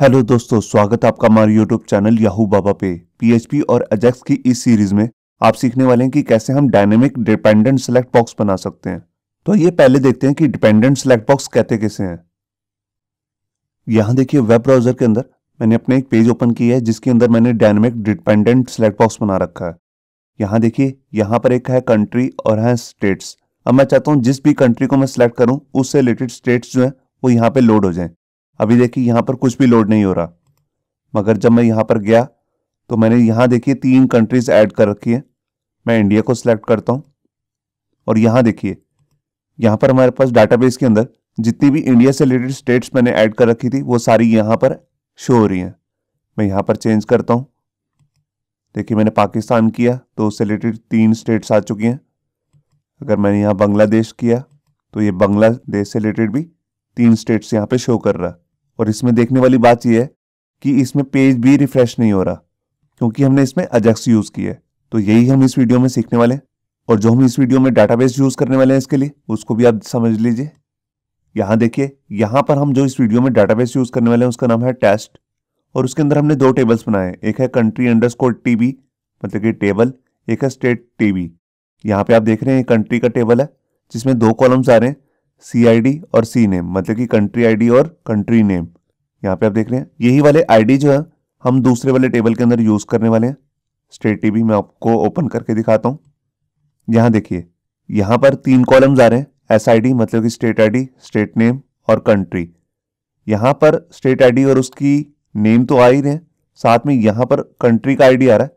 hello दोस्तों स्वागत है आपका हमारे यूट्यूब चैनल याहू बाबा पे पीएचपी और एजेक्स की इस सीरीज में आप सीखने वाले हैं कि कैसे हम डायनेमिक डिपेंडेंट सेलेक्ट बॉक्स बना सकते हैं तो ये पहले देखते हैं कि डिपेंडेंट सेलेक्ट बॉक्स कहते कैसे हैं यहां देखिए वेब ब्राउजर के अंदर मैंने अपने एक पेज ओपन किया है जिसके अंदर मैंने डायनेमिक डिपेंडेंट सेलेक्ट बॉक्स बना रखा है यहां देखिए यहां पर एक है कंट्री और है स्टेट्स अब मैं चाहता हूँ जिस भी कंट्री को मैं सिलेक्ट करूँ उससे रिलेटेड स्टेट्स जो है वो यहाँ पे लोड हो जाए अभी देखिए यहाँ पर कुछ भी लोड नहीं हो रहा मगर जब मैं यहाँ पर गया तो मैंने यहाँ देखिए तीन कंट्रीज़ ऐड कर रखी है मैं इंडिया को सिलेक्ट करता हूँ और यहाँ देखिए यहाँ पर हमारे पास डाटाबेस के अंदर जितनी भी इंडिया से रिलेटेड स्टेट्स मैंने ऐड कर रखी थी वो सारी यहाँ पर शो हो रही हैं मैं यहाँ पर चेंज करता हूँ देखिए मैंने पाकिस्तान किया तो उससे रिलेटेड तीन स्टेट्स आ चुकी हैं अगर मैंने यहाँ बांग्लादेश किया तो ये बांग्लादेश से रिलेटेड भी तीन स्टेट्स यहाँ पे शो कर रहा है और इसमें देखने वाली बात यह है कि इसमें पेज भी रिफ्रेश नहीं हो रहा क्योंकि हमने इसमें अजेक्स यूज़ किया है तो यही हम इस वीडियो में सीखने वाले हैं और जो हम इस वीडियो में डाटाबेस यूज़ करने वाले हैं इसके लिए उसको भी आप समझ लीजिए यहां देखिए यहां पर हम जो इस वीडियो में डाटाबेस यूज़ करने वाले हैं उसका नाम है टेस्ट और उसके अंदर हमने दो टेबल्स बनाए एक है कंट्री अंडर स्कोर टीबी मतलब कि टेबल एक है स्टेट टीबी यहां पे आप देख रहे हैं कंट्री का टेबल है जिसमें दो कॉलम्स आ रहे हैं सी आई डी और सी नेम मतलब कि कंट्री आई डी और कंट्री नेम यहाँ पे आप देख रहे हैं यही वाले आई डी जो है हम दूसरे वाले टेबल के अंदर यूज़ करने वाले हैं स्टेट टीवी मैं आपको ओपन करके दिखाता हूँ यहाँ देखिए यहाँ पर तीन कॉलम्स आ रहे हैं एस आई डी मतलब कि स्टेट आई डी स्टेट नेम और कंट्री यहाँ पर स्टेट आई डी और उसकी नेम तो आ ही रहे हैं साथ में यहाँ पर कंट्री का आईडी आ रहा है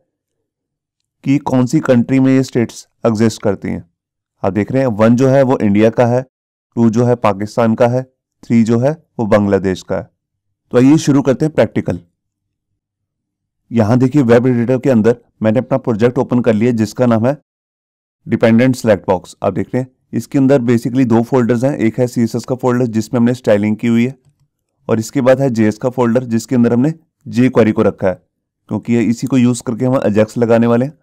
कि कौन सी कंट्री में ये स्टेट्स एग्जिस्ट करती हैं आप देख रहे हैं वन जो है वो इंडिया का है टू जो है पाकिस्तान का है थ्री जो है वो बांग्लादेश का है तो आइए शुरू करते हैं प्रैक्टिकल यहां देखिए वेब एडिटर के अंदर मैंने अपना प्रोजेक्ट ओपन कर लिया जिसका नाम है डिपेंडेंट सेलेक्ट बॉक्स आप देख रहे हैं इसके अंदर बेसिकली दो फोल्डर्स हैं एक है सी का फोल्डर जिसमें हमने स्टाइलिंग की हुई है और इसके बाद है जेएस का फोल्डर जिसके अंदर हमने जे क्वारी को रखा है क्योंकि इसी को यूज़ करके हम अजेक्स लगाने वाले हैं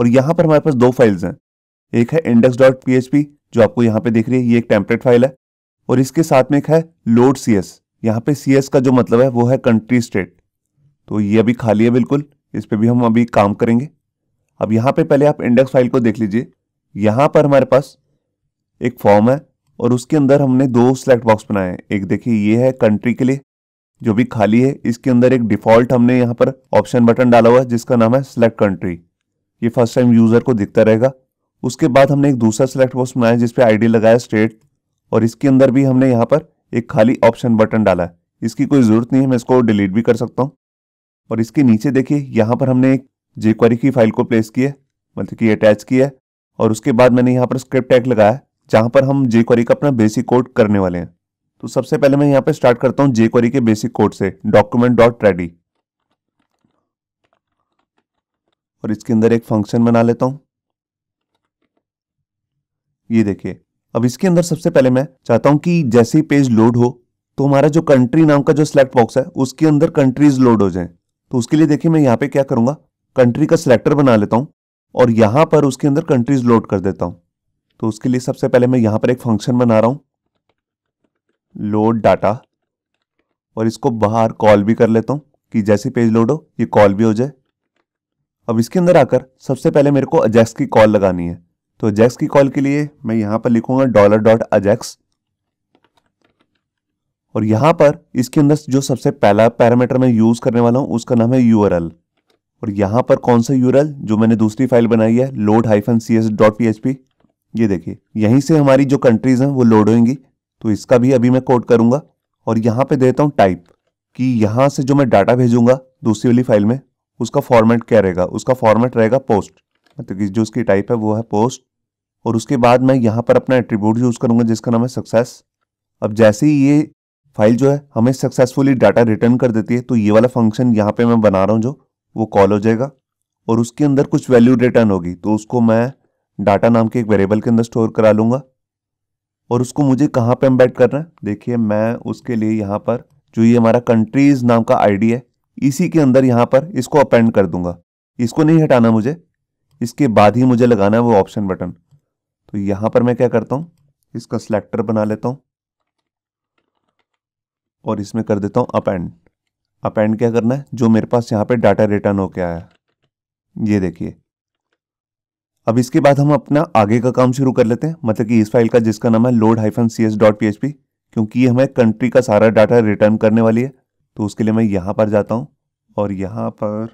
और यहां पर हमारे पास दो फाइल्स हैं एक है इंडेक्स डॉट पी जो आपको यहाँ पे देख रही है ये एक टेम्पलेट फाइल है और इसके साथ में एक है लोड सी एस यहाँ पे सी एस का जो मतलब है वो है कंट्री स्टेट तो ये अभी खाली है बिल्कुल इस पर भी हम अभी काम करेंगे अब यहाँ पे पहले आप इंडेक्स फाइल को देख लीजिए यहाँ पर हमारे पास एक फॉर्म है और उसके अंदर हमने दो सेलेक्ट बॉक्स बनाए हैं एक देखिए ये है कंट्री के लिए जो भी खाली है इसके अंदर एक डिफॉल्ट हमने यहाँ पर ऑप्शन बटन डाला हुआ है जिसका नाम है सिलेक्ट कंट्री ये फर्स्ट टाइम यूजर को दिखता रहेगा उसके बाद हमने एक दूसरा सिलेक्ट बॉक्स बनाया जिसपे आईडी लगाया स्टेट और इसके अंदर भी हमने यहाँ पर एक खाली ऑप्शन बटन डाला है इसकी कोई ज़रूरत नहीं है मैं इसको डिलीट भी कर सकता हूँ और इसके नीचे देखिए यहाँ पर हमने एक जेक्वारी की फाइल को प्लेस किया मतलब कि अटैच किया है और उसके बाद मैंने यहाँ पर स्क्रिप्ट टैग लगाया जहाँ पर हम जेक्वारी का अपना बेसिक कोड करने वाले हैं तो सबसे पहले मैं यहाँ पर स्टार्ट करता हूँ जेक्वारी के बेसिक कोड से डॉक्यूमेंट डॉट रेडी और इसके अंदर एक फंक्शन बना लेता हूँ ये देखिए अब इसके अंदर सबसे पहले मैं चाहता हूं कि जैसे ही पेज लोड हो तो हमारा जो कंट्री नाम का जो सिलेक्ट बॉक्स है उसके अंदर कंट्रीज लोड हो जाए तो उसके लिए देखिए मैं यहाँ पे क्या करूंगा कंट्री का सिलेक्टर बना लेता हूँ और यहां पर उसके अंदर कंट्रीज लोड कर देता हूं तो उसके लिए सबसे पहले मैं यहां पर एक फंक्शन बना रहा हूं लोड डाटा और इसको बाहर कॉल भी कर लेता हूं कि जैसे पेज लोड हो ये कॉल भी हो जाए अब इसके अंदर आकर सबसे पहले मेरे को अजैक्स की कॉल लगानी है तो अजैक्स की कॉल के लिए मैं यहां पर लिखूंगा डॉलर डॉट अजैक्स और यहां पर इसके अंदर जो सबसे पहला पैरामीटर मैं यूज़ करने वाला हूं उसका नाम है यू और यहां पर कौन सा यू जो मैंने दूसरी फाइल बनाई है load hyphen C S dot P H P ये देखिए यहीं से हमारी जो कंट्रीज हैं वो लोड होंगी तो इसका भी अभी मैं कोड करूंगा और यहां पे देता हूं टाइप कि यहां से जो मैं डाटा भेजूंगा दूसरी वाली फाइल में उसका फॉर्मेट क्या रहेगा उसका फॉर्मेट रहेगा पोस्ट मतलब कि जो उसकी टाइप है वो है पोस्ट और उसके बाद मैं यहाँ पर अपना एट्रीब्यूट यूज़ करूंगा जिसका नाम है सक्सेस अब जैसे ही ये फाइल जो है हमें सक्सेसफुली डाटा रिटर्न कर देती है तो ये वाला फंक्शन यहाँ पे मैं बना रहा हूँ जो वो कॉल हो जाएगा और उसके अंदर कुछ वैल्यू रिटर्न होगी तो उसको मैं डाटा नाम के एक वेरिएबल के अंदर स्टोर करा लूँगा और उसको मुझे कहाँ पे एम्बेड करना है देखिए मैं उसके लिए यहाँ पर जो ये हमारा कंट्रीज़ नाम का आईडी है इसी के अंदर यहाँ पर इसको अपेंड कर दूंगा इसको नहीं हटाना मुझे इसके बाद ही मुझे लगाना है वो ऑप्शन बटन तो यहां पर मैं क्या करता हूं इसका सिलेक्टर बना लेता हूं और इसमें कर देता हूं अपेंड अपेंड क्या करना है जो मेरे पास यहां पे डाटा रिटर्न होके आया ये देखिए अब इसके बाद हम अपना आगे का काम शुरू कर लेते हैं मतलब कि इस फाइल का जिसका नाम है load hyphen C S dot P क्योंकि ये हमें कंट्री का सारा डाटा रिटर्न करने वाली है तो उसके लिए मैं यहां पर जाता हूं और यहां पर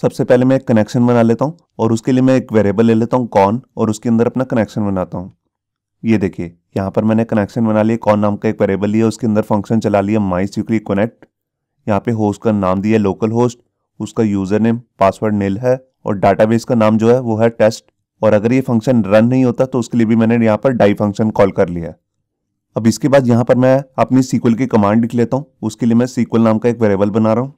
सबसे पहले मैं एक कनेक्शन बना लेता हूँ और उसके लिए मैं एक वेरिएबल ले लेता हूँ कॉन और उसके अंदर अपना कनेक्शन बनाता हूँ ये देखिए यहाँ पर मैंने कनेक्शन बना लिया कॉन नाम का एक वेरिएबल लिया उसके अंदर फंक्शन चला लिया माई सीक्री कनेक्ट यहाँ पे होस्ट का नाम दिया लोकल होस्ट उसका यूज़र नेम पासवर्ड नील है और डाटाबेस का नाम जो है वो है टेस्ट और अगर ये फंक्शन रन नहीं होता तो उसके लिए भी मैंने यहाँ पर डाई फंक्शन कॉल कर लिया अब इसके बाद यहाँ पर मैं अपनी सीक्वल की कमांड लिख लेता हूँ उसके लिए मैं सीक्वल नाम का एक वेरेबल बना रहा हूँ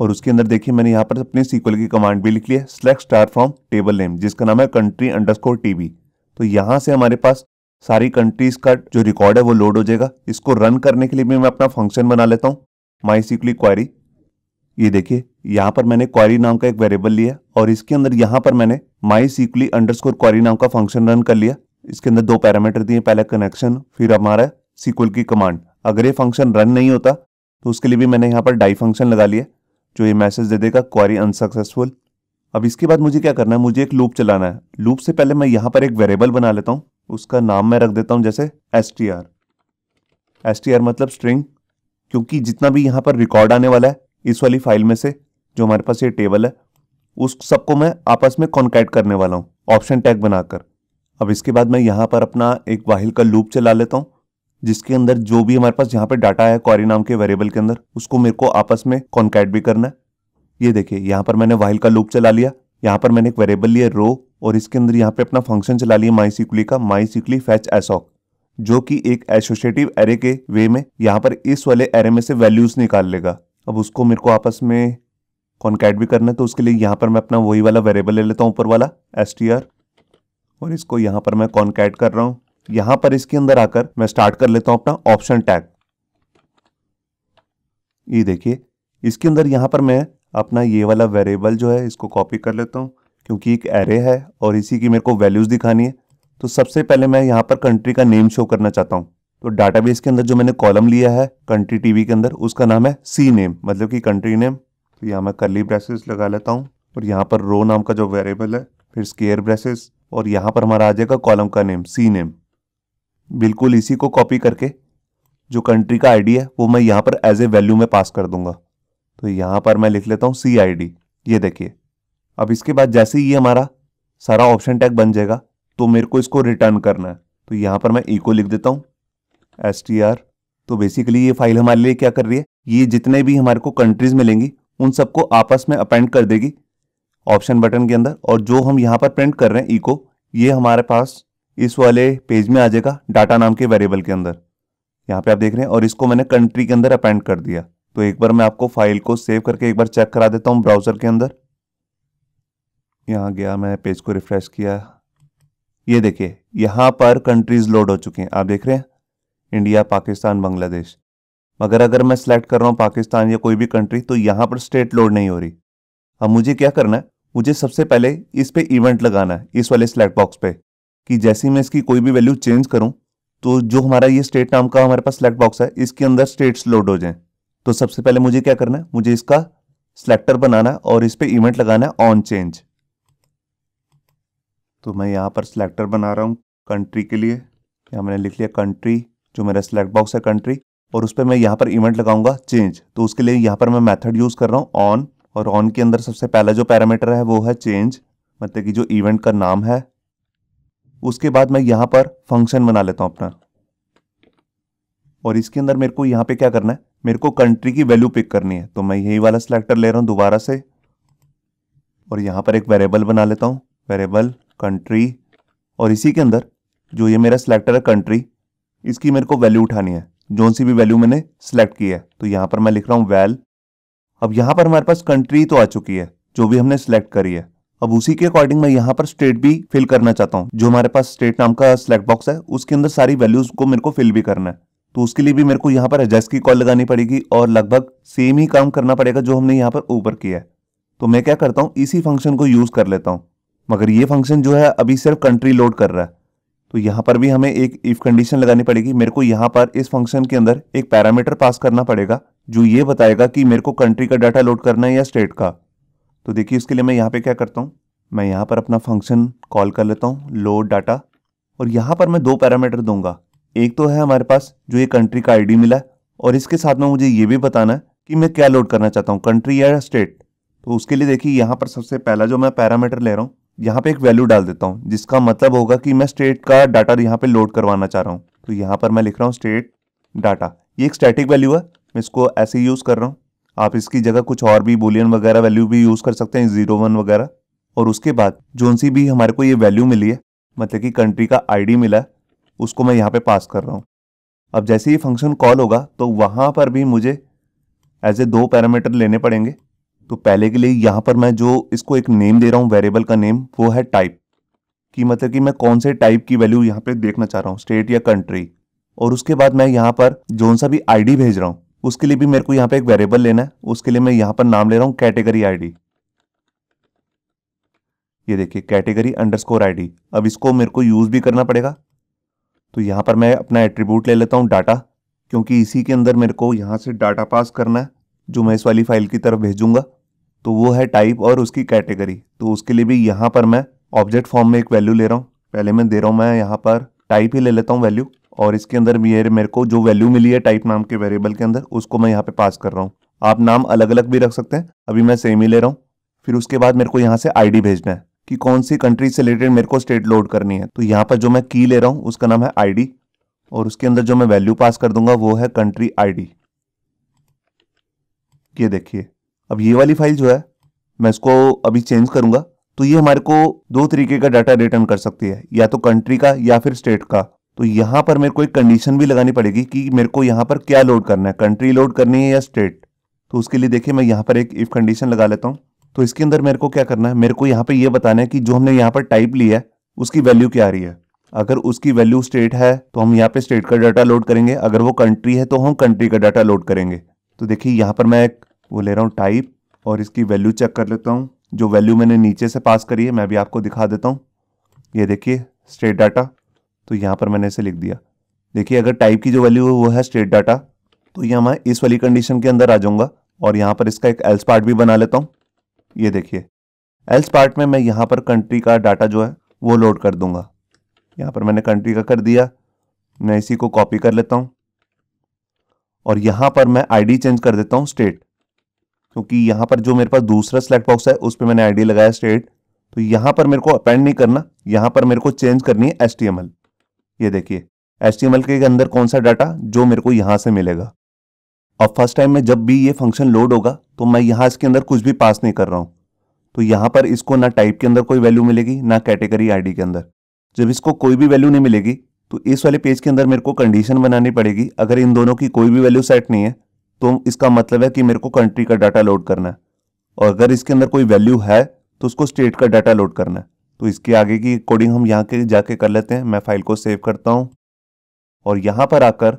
और उसके अंदर देखिए मैंने यहाँ पर अपने सीक्वल की कमांड भी लिख लिया है select star from table name जिसका नाम है कंट्री अंडरस्कोर टीवी तो यहाँ से हमारे पास सारी कंट्रीज का जो रिकॉर्ड है वो लोड हो जाएगा इसको रन करने के लिए भी मैं अपना फंक्शन बना लेता हूँ माई सीक्वली क्वारी ये देखिए यहाँ पर मैंने क्वारी नाम का एक वेरिएबल लिया और इसके अंदर यहाँ पर मैंने माई सीक्वली अंडरस्कोर क्वारी नाम का फंक्शन रन कर लिया इसके अंदर दो पैरामीटर दिए पहले कनेक्शन फिर हमारा सीक्वल की कमांड अगर ये फंक्शन रन नहीं होता तो उसके लिए भी मैंने यहाँ पर डाई फंक्शन लगा लिया जो ये मैसेज दे देगा क्वारी अनसक्सेसफुल अब इसके बाद मुझे क्या करना है मुझे एक लूप चलाना है लूप से पहले मैं यहाँ पर एक वेरिएबल बना लेता हूँ उसका नाम मैं रख देता हूँ जैसे S T R S T R मतलब स्ट्रिंग क्योंकि जितना भी यहाँ पर रिकॉर्ड आने वाला है इस वाली फाइल में से जो हमारे पास ये टेबल है उस सबको मैं आपस में कॉन्कैट करने वाला हूँ ऑप्शन टैग बनाकर अब इसके बाद मैं यहाँ पर अपना एक वाहिल का लूप चला लेता हूँ जिसके अंदर जो भी हमारे पास यहाँ पे डाटा है क्वारी नाम के वेरिएबल के अंदर उसको मेरे को आपस में कॉन्कैट भी करना है ये देखिए यहाँ पर मैंने वाइल का लूप चला लिया यहाँ पर मैंने एक वेरिएबल लिया रो और इसके अंदर यहाँ पे अपना फंक्शन चला लिया माई सिकली का माई सिकली फैच एसॉक जो कि एक एसोसिएटिव एरे के वे में यहाँ पर इस वाले एरे में से वैल्यूज निकाल लेगा अब उसको मेरे को आपस में कॉन्कैट भी करना है तो उसके लिए यहाँ पर मैं अपना वही वाला वेरिएबल ले लेता हूँ ऊपर वाला एस और इसको यहाँ पर मैं कॉन्कैट कर रहा हूँ यहां पर इसके अंदर आकर मैं स्टार्ट कर लेता हूं अपना ऑप्शन टैग ये देखिए इसके अंदर यहां पर मैं अपना ये वाला वेरिएबल जो है इसको कॉपी कर लेता हूं क्योंकि एक एरे है और इसी की मेरे को वैल्यूज़ दिखानी है तो सबसे पहले मैं यहां पर कंट्री का नेम शो करना चाहता हूं तो डाटाबेस के अंदर जो मैंने कॉलम लिया है कंट्री टीवी के अंदर उसका नाम है सी नेम मतलब कि कंट्री नेम तो यहां मैं कर्ली ब्रेसेस लगा लेता हूँ और यहां पर रो नाम का जो वेरिएबल है फिर स्केयर ब्रेसेस और यहां पर हमारा आ जाएगा कॉलम का नेम सी नेम बिल्कुल इसी को कॉपी करके जो कंट्री का आईडी है वो मैं यहाँ पर एज ए वैल्यू में पास कर दूंगा तो यहाँ पर मैं लिख लेता हूँ सी आई ये देखिए अब इसके बाद जैसे ही ये हमारा सारा ऑप्शन टैग बन जाएगा तो मेरे को इसको रिटर्न करना है तो यहाँ पर मैं इको लिख देता हूँ एस टी आर तो बेसिकली ये फाइल हमारे लिए क्या कर रही है ये जितने भी हमारे को कंट्रीज मिलेंगी उन सबको आपस में अपेंड कर देगी ऑप्शन बटन के अंदर और जो हम यहाँ पर प्रिंट कर रहे हैं इको ये हमारे पास इस वाले पेज में आ जाएगा डाटा नाम के वेरिएबल के अंदर यहाँ पे आप देख रहे हैं और इसको मैंने कंट्री के अंदर अपेंड कर दिया तो एक बार मैं आपको फाइल को सेव करके एक बार चेक करा देता हूँ ब्राउज़र के अंदर यहाँ गया मैं पेज को रिफ्रेश किया ये देखिए यहाँ पर कंट्रीज़ लोड हो चुकी हैं आप देख रहे हैं इंडिया पाकिस्तान बांग्लादेश मगर अगर मैं सिलेक्ट कर रहा हूँ पाकिस्तान या कोई भी कंट्री तो यहाँ पर स्टेट लोड नहीं हो रही अब मुझे क्या करना है मुझे सबसे पहले इस पर इवेंट लगाना है इस वाले सिलेक्ट बॉक्स पे कि जैसे ही मैं इसकी कोई भी वैल्यू चेंज करूँ तो जो हमारा ये स्टेट नाम का हमारे पास सेलेक्ट बॉक्स है इसके अंदर स्टेट्स लोड हो जाएं तो सबसे पहले मुझे क्या करना है मुझे इसका सिलेक्टर बनाना और इस पर इवेंट लगाना है ऑन चेंज तो मैं यहाँ पर सिलेक्टर बना रहा हूँ कंट्री के लिए यहाँ मैंने लिख लिया कंट्री जो मेरा सिलेक्ट बॉक्स है कंट्री और उस पर मैं यहाँ पर इवेंट लगाऊंगा चेंज तो उसके लिए यहाँ पर मैं मेथड यूज़ कर रहा हूँ ऑन और ऑन के अंदर सबसे पहला जो पैरामीटर है वो है चेंज मतलब कि जो इवेंट का नाम है उसके बाद मैं यहां पर फंक्शन बना लेता हूं अपना और इसके अंदर मेरे को यहां पे क्या करना है मेरे को कंट्री की वैल्यू पिक करनी है तो मैं यही वाला सिलेक्टर ले रहा हूं दोबारा से और यहां पर एक वेरेबल बना लेता हूँ वेरेबल कंट्री और इसी के अंदर जो ये मेरा सिलेक्टर है कंट्री इसकी मेरे को वैल्यू उठानी है जो सी भी वैल्यू मैंने सेलेक्ट की है तो यहां पर मैं लिख रहा हूं वैल अब यहां पर हमारे पास कंट्री तो आ चुकी है जो भी हमने सिलेक्ट करी है अब उसी के अकॉर्डिंग मैं यहाँ पर स्टेट भी फिल करना चाहता हूँ जो हमारे पास स्टेट नाम का सिलेक्ट बॉक्स है उसके अंदर सारी वैल्यूज को मेरे को फिल भी करना है तो उसके लिए भी मेरे को यहाँ पर एडजस्ट की कॉल लगानी पड़ेगी और लगभग सेम ही काम करना पड़ेगा जो हमने यहाँ पर ऊपर किया है तो मैं क्या करता हूँ इसी फंक्शन को यूज़ कर लेता हूँ मगर ये फंक्शन जो है अभी सिर्फ कंट्री लोड कर रहा है तो यहाँ पर भी हमें एक इफ़ कंडीशन लगानी पड़ेगी मेरे को यहाँ पर इस फंक्शन के अंदर एक पैरामीटर पास करना पड़ेगा जो ये बताएगा कि मेरे को कंट्री का डाटा लोड करना है या स्टेट का तो देखिए इसके लिए मैं यहाँ पे क्या करता हूँ मैं यहाँ पर अपना फंक्शन कॉल कर लेता हूँ लोड डाटा और यहाँ पर मैं दो पैरामीटर दूंगा एक तो है हमारे पास जो ये कंट्री का आईडी मिला है और इसके साथ में मुझे ये भी बताना है कि मैं क्या लोड करना चाहता हूँ कंट्री या स्टेट तो उसके लिए देखिए यहाँ पर सबसे पहला जो मैं पैरामीटर ले रहा हूँ यहाँ पे एक वैल्यू डाल देता हूँ जिसका मतलब होगा कि मैं स्टेट का डाटा यहाँ पे लोड करवाना चाह रहा हूँ तो यहाँ पर मैं लिख रहा हूँ स्टेट डाटा ये एक स्टैटिक वैल्यू है मैं इसको ऐसे यूज़ कर रहा हूँ आप इसकी जगह कुछ और भी बुलियन वगैरह वैल्यू भी यूज़ कर सकते हैं जीरो वन वगैरह और उसके बाद जोन सी भी हमारे को ये वैल्यू मिली है मतलब कि कंट्री का आईडी मिला उसको मैं यहाँ पे पास कर रहा हूँ अब जैसे ये फंक्शन कॉल होगा तो वहाँ पर भी मुझे एज ए दो पैरामीटर लेने पड़ेंगे तो पहले के लिए यहाँ पर मैं जो इसको एक नेम दे रहा हूँ वेरिएबल का नेम वो है टाइप कि मतलब कि मैं कौन से टाइप की वैल्यू यहाँ पे देखना चाह रहा हूँ स्टेट या कंट्री और उसके बाद मैं यहाँ पर जोन सा भी आईडी भेज रहा हूँ उसके लिए भी मेरे को यहाँ पे एक वेरिएबल लेना है उसके लिए मैं यहाँ पर नाम ले रहा हूँ कैटेगरी आईडी ये देखिए कैटेगरी अंडरस्कोर आईडी अब इसको मेरे को यूज़ भी करना पड़ेगा तो यहाँ पर मैं अपना एट्रीब्यूट ले लेता हूँ डाटा क्योंकि इसी के अंदर मेरे को यहाँ से डाटा पास करना है जो मैं इस वाली फाइल की तरफ भेजूंगा तो वो है टाइप और उसकी कैटेगरी तो उसके लिए भी यहाँ पर मैं ऑब्जेक्ट फॉर्म में एक वैल्यू ले रहा हूँ पहले मैं दे रहा हूँ मैं यहाँ पर टाइप ही ले लेता हूँ वैल्यू और इसके अंदर मेरे मेरे को जो वैल्यू मिली है टाइप नाम के वेरिएबल के अंदर उसको मैं यहाँ पे पास कर रहा हूँ आप नाम अलग अलग भी रख सकते हैं अभी मैं सेम ही ले रहा हूँ फिर उसके बाद मेरे को यहाँ से आईडी भेजना है कि कौन सी कंट्री से रिलेटेड मेरे को स्टेट लोड करनी है तो यहाँ पर जो मैं की ले रहा हूँ उसका नाम है आईडी और उसके अंदर जो मैं वैल्यू पास कर दूंगा वो है कंट्री आईडी ये देखिए अब ये वाली फाइल जो है मैं इसको अभी चेंज करूंगा तो ये हमारे को दो तरीके का डाटा रिटर्न कर सकती है या तो कंट्री का या फिर स्टेट का तो यहाँ पर मेरे को एक कंडीशन भी लगानी पड़ेगी कि मेरे को यहाँ पर क्या लोड करना है कंट्री लोड करनी है या स्टेट तो उसके लिए देखिए मैं यहाँ पर एक इफ़ कंडीशन लगा लेता हूँ तो इसके अंदर मेरे को क्या करना है मेरे को यहाँ पर यह बताना है कि जो हमने यहाँ पर टाइप लिया है उसकी वैल्यू क्या आ रही है अगर उसकी वैल्यू स्टेट है तो हम यहाँ पे स्टेट का डाटा लोड करेंगे अगर वो कंट्री है तो हम कंट्री का डाटा लोड करेंगे तो देखिए यहाँ पर मैं एक वो ले रहा हूँ टाइप और इसकी वैल्यू चेक कर लेता हूँ जो वैल्यू मैंने नीचे से पास करी है मैं भी आपको दिखा देता हूँ ये देखिए स्टेट डाटा तो यहाँ पर मैंने इसे लिख दिया देखिए अगर टाइप की जो वैल्यू है वो है स्टेट डाटा तो यहाँ मैं इस वाली कंडीशन के अंदर आ जाऊँगा और यहाँ पर इसका एक एल्स पार्ट भी बना लेता हूँ ये देखिए एल्स पार्ट में मैं यहाँ पर कंट्री का डाटा जो है वो लोड कर दूंगा यहाँ पर मैंने कंट्री का कर दिया मैं इसी को कॉपी कर लेता हूँ और यहाँ पर मैं आईडी चेंज कर देता हूँ स्टेट क्योंकि यहाँ पर जो मेरे पास दूसरा सेलेक्ट बॉक्स है उस पर मैंने आईडी लगाया स्टेट तो यहाँ पर मेरे को अपेंड नहीं करना यहाँ पर मेरे को चेंज करनी है एल ये देखिए एच के अंदर कौन सा डाटा जो मेरे को यहाँ से मिलेगा और फर्स्ट टाइम में जब भी ये फंक्शन लोड होगा तो मैं यहाँ इसके अंदर कुछ भी पास नहीं कर रहा हूँ तो यहाँ पर इसको ना टाइप के अंदर कोई वैल्यू मिलेगी ना कैटेगरी आईडी के अंदर जब इसको कोई भी वैल्यू नहीं मिलेगी तो इस वाले पेज के अंदर मेरे को कंडीशन बनानी पड़ेगी अगर इन दोनों की कोई भी वैल्यू सेट नहीं है तो इसका मतलब है कि मेरे को कंट्री का डाटा लोड करना है और अगर इसके अंदर कोई वैल्यू है तो उसको स्टेट का डाटा लोड करना है तो इसके आगे की कोडिंग हम यहाँ के जाके कर लेते हैं मैं फाइल को सेव करता हूँ और यहाँ पर आकर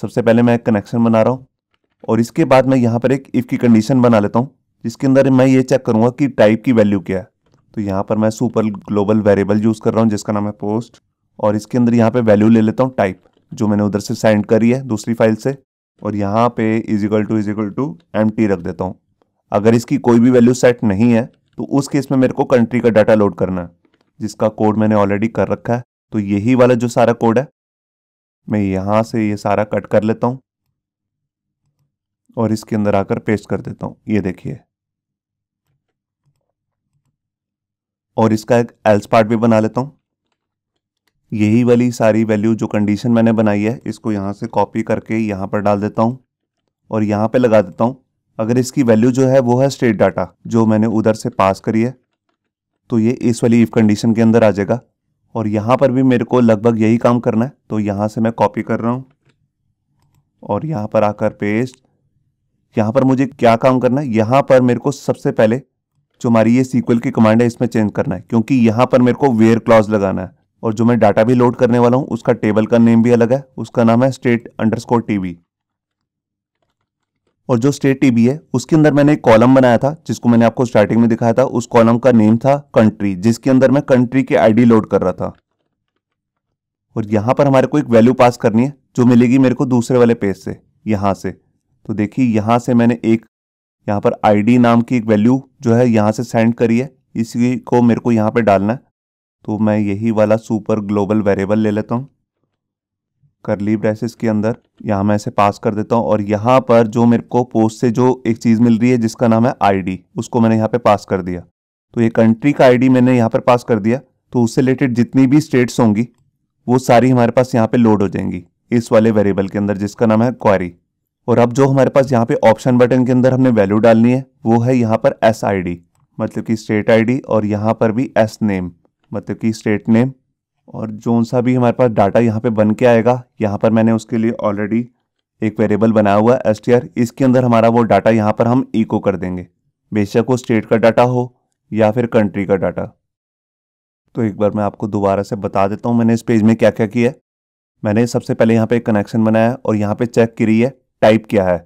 सबसे पहले मैं एक कनेक्शन बना रहा हूँ और इसके बाद मैं यहाँ पर एक इफ़ की कंडीशन बना लेता हूँ जिसके अंदर मैं ये चेक करूँगा कि टाइप की वैल्यू क्या है तो यहाँ पर मैं सुपर ग्लोबल वेरिएबल यूज़ कर रहा हूँ जिसका नाम है पोस्ट और इसके अंदर यहाँ पर वैल्यू ले लेता हूँ टाइप जो मैंने उधर से सेंड करी है दूसरी फाइल से और यहाँ पे is equal to is equal to M रख देता हूँ अगर इसकी कोई भी वैल्यू सेट नहीं है तो उस केस में मेरे को कंट्री का डाटा लोड करना है जिसका कोड मैंने ऑलरेडी कर रखा है तो यही वाला जो सारा कोड है मैं यहां से ये सारा कट कर लेता हूं और इसके अंदर आकर पेस्ट कर देता हूं ये देखिए और इसका एक एल्स पार्ट भी बना लेता हूं यही वाली सारी वैल्यू जो कंडीशन मैंने बनाई है इसको यहां से कॉपी करके यहां पर डाल देता हूं और यहां पे लगा देता हूं अगर इसकी वैल्यू जो है वो है स्टेट डाटा जो मैंने उधर से पास करी है तो ये इस वाली इफ़ कंडीशन के अंदर आ जाएगा और यहाँ पर भी मेरे को लगभग यही काम करना है तो यहाँ से मैं कॉपी कर रहा हूँ और यहाँ पर आकर पेस्ट यहाँ पर मुझे क्या काम करना है यहाँ पर मेरे को सबसे पहले जो हमारी ये सीक्वल की कमांड है इसमें चेंज करना है क्योंकि यहाँ पर मेरे को वेयर क्लॉज लगाना है और जो मैं डाटा भी लोड करने वाला हूँ उसका टेबल का नेम भी अलग है उसका नाम है स्टेट अंडरस्कोर टी और जो स्टेट टीबी है उसके अंदर मैंने एक कॉलम बनाया था जिसको मैंने आपको स्टार्टिंग में दिखाया था उस कॉलम का नेम था कंट्री जिसके अंदर मैं कंट्री की आईडी लोड कर रहा था और यहाँ पर हमारे को एक वैल्यू पास करनी है जो मिलेगी मेरे को दूसरे वाले पेज से यहाँ से तो देखिए यहाँ से मैंने एक यहाँ पर आईडी नाम की एक वैल्यू जो है यहाँ से सेंड करी है इसी को मेरे को यहाँ पर डालना है तो मैं यही वाला सुपर ग्लोबल वेरिएबल ले लेता हूँ करली ब्रेसेस के अंदर यहाँ मैं इसे पास कर देता हूँ और यहाँ पर जो मेरे को पोस्ट से जो एक चीज़ मिल रही है जिसका नाम है आईडी उसको मैंने यहाँ पे पास कर दिया तो ये कंट्री का आईडी मैंने यहाँ पर पास कर दिया तो उससे रिलेटेड जितनी भी स्टेट्स होंगी वो सारी हमारे पास यहाँ पर लोड हो जाएंगी इस वाले वेरिएबल के अंदर जिसका नाम है क्वारी और अब जो हमारे पास यहाँ पे ऑप्शन बटन के अंदर हमने वैल्यू डालनी है वो है यहाँ पर एस आई डी मतलब कि स्टेट आई डी और यहाँ पर भी एस नेम मतलब कि स्टेट नेम और जौन सा भी हमारे पास डाटा यहाँ पे बन के आएगा यहाँ पर मैंने उसके लिए ऑलरेडी एक वेरिएबल बनाया हुआ है एस इसके अंदर हमारा वो डाटा यहाँ पर हम इको कर देंगे बेशक वो स्टेट का डाटा हो या फिर कंट्री का डाटा तो एक बार मैं आपको दोबारा से बता देता हूँ मैंने इस पेज में क्या क्या किया मैंने सबसे पहले यहाँ पर एक कनेक्शन बनाया और यहाँ पर चेक करी है टाइप क्या है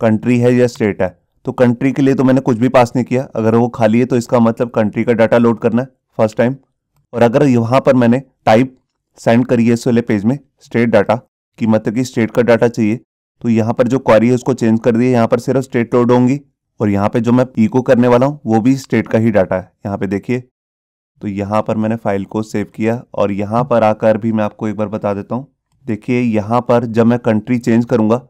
कंट्री है या स्टेट है तो कंट्री के लिए तो मैंने कुछ भी पास नहीं किया अगर वो खाली है तो इसका मतलब कंट्री का डाटा लोड करना है फर्स्ट टाइम और अगर यहां पर मैंने टाइप सेंड करी है इस वाले पेज में स्टेट डाटा कि मतलब कि स्टेट का डाटा चाहिए तो यहां पर जो क्वारी है उसको चेंज कर दिए यहां पर सिर्फ स्टेट लोड होंगी और यहां पे जो मैं पीको करने वाला हूँ वो भी स्टेट का ही डाटा है यहां पे देखिए तो यहां पर मैंने फाइल को सेव किया और यहां पर आकर भी मैं आपको एक बार बता देता हूँ देखिए यहां पर जब मैं कंट्री चेंज करूंगा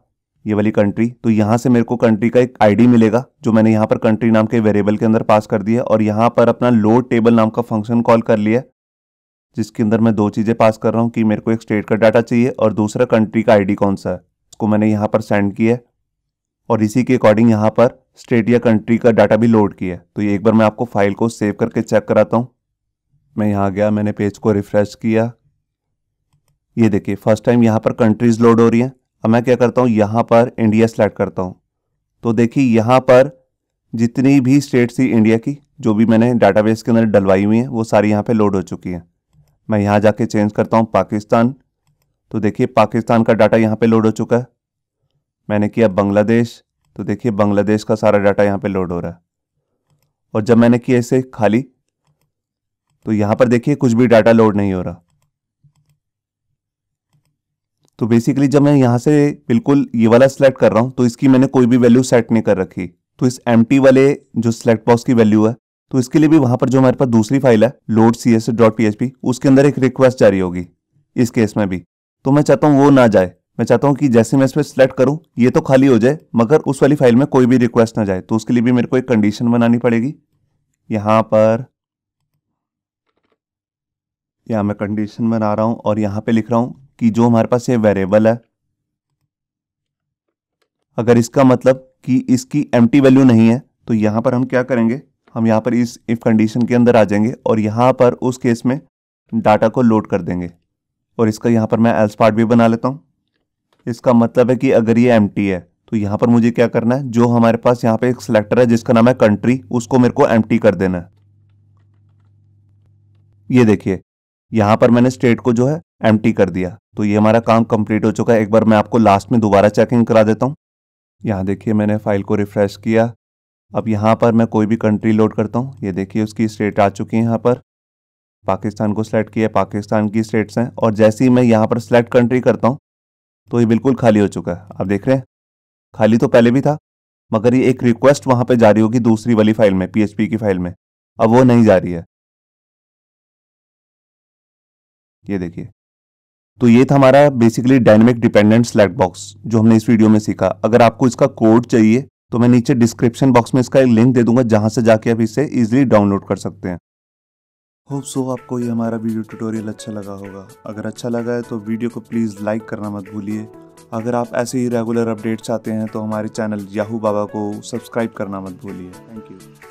ये वाली कंट्री तो यहाँ से मेरे को कंट्री का एक आईडी मिलेगा जो मैंने यहाँ पर कंट्री नाम के वेरिएबल के अंदर पास कर दिया और यहाँ पर अपना लोड टेबल नाम का फंक्शन कॉल कर लिया जिसके अंदर मैं दो चीज़ें पास कर रहा हूँ कि मेरे को एक स्टेट का डाटा चाहिए और दूसरा कंट्री का आईडी कौन सा है उसको मैंने यहाँ पर सेंड किया और इसी के अकॉर्डिंग यहाँ पर स्टेट या कंट्री का डाटा भी लोड किया तो ये एक बार मैं आपको फाइल को सेव करके चेक कराता हूँ मैं यहाँ गया मैंने पेज को रिफ्रेश किया ये देखिए फर्स्ट टाइम यहाँ पर कंट्रीज़ लोड हो रही हैं अब मैं क्या करता हूँ यहाँ पर इंडिया सेलेक्ट करता हूँ तो देखिए यहाँ पर जितनी भी स्टेट्स थी इंडिया की जो भी मैंने डाटाबेस के अंदर डलवाई हुई हैं वो सारी यहाँ पे लोड हो चुकी हैं मैं यहाँ जाके चेंज करता हूँ पाकिस्तान तो देखिए पाकिस्तान का डाटा यहाँ पे लोड हो चुका है मैंने किया बांग्लादेश तो देखिए बांग्लादेश का सारा डाटा यहाँ पे लोड हो रहा है और जब मैंने किया इसे खाली तो यहाँ पर देखिए कुछ भी डाटा लोड नहीं हो रहा तो बेसिकली जब मैं यहाँ से बिल्कुल ये वाला सिलेक्ट कर रहा हूँ तो इसकी मैंने कोई भी वैल्यू सेट नहीं कर रखी तो इस एम वाले जो सिलेक्ट बॉक्स की वैल्यू है तो इसके लिए भी वहां पर जो हमारे पास दूसरी फाइल है load C S dot P H P उसके अंदर एक रिक्वेस्ट जारी होगी इस केस में भी तो मैं चाहता हूँ वो ना जाए मैं चाहता हूँ कि जैसे मैं इस पर सिलेक्ट करूँ ये तो खाली हो जाए मगर उस वाली फाइल में कोई भी रिक्वेस्ट ना जाए तो उसके लिए भी मेरे को एक कंडीशन बनानी पड़ेगी यहाँ पर यहाँ मैं कंडीशन बना रहा हूँ और यहाँ पे लिख रहा हूँ कि जो हमारे पास ये वेरिएबल है अगर इसका मतलब कि इसकी एम वैल्यू नहीं है तो यहां पर हम क्या करेंगे हम यहां पर इस इफ कंडीशन के अंदर आ जाएंगे और यहां पर उस केस में डाटा को लोड कर देंगे और इसका यहां पर मैं एल्स पार्ट भी बना लेता हूं इसका मतलब है कि अगर ये एम है तो यहां पर मुझे क्या करना है जो हमारे पास यहां पे एक सिलेक्टर है जिसका नाम है कंट्री उसको मेरे को एम कर देना है ये देखिए यहाँ पर मैंने स्टेट को जो है एम कर दिया तो ये हमारा काम कंप्लीट हो चुका है एक बार मैं आपको लास्ट में दोबारा चेकिंग करा देता हूँ यहाँ देखिए मैंने फाइल को रिफ्रेश किया अब यहाँ पर मैं कोई भी कंट्री लोड करता हूँ ये देखिए उसकी स्टेट आ चुकी है यहाँ पर पाकिस्तान को सिलेक्ट किया पाकिस्तान की स्टेट्स हैं और जैसे ही मैं यहाँ पर सिलेक्ट कंट्री करता हूँ तो ये बिल्कुल खाली हो चुका है आप देख रहे हैं खाली तो पहले भी था मगर ये एक रिक्वेस्ट वहाँ पर जारी होगी दूसरी वाली फाइल में पी की फाइल में अब वो नहीं जा रही है ये देखिए तो ये था हमारा basically dynamic dependent select box जो हमने इस वीडियो में सीखा अगर आपको इसका कोड चाहिए तो मैं नीचे डिस्क्रिप्शन बॉक्स में इसका एक लिंक दे दूंगा जहां से जाके आप इसे इजीली डाउनलोड कर सकते हैं होप सो आपको ये हमारा वीडियो ट्यूटोरियल अच्छा लगा होगा अगर अच्छा लगा है तो वीडियो को प्लीज़ लाइक करना मत भूलिए अगर आप ऐसे ही रेगुलर अपडेट्स चाहते हैं तो हमारे चैनल याहू बाबा को सब्सक्राइब करना मत भूलिए थैंक यू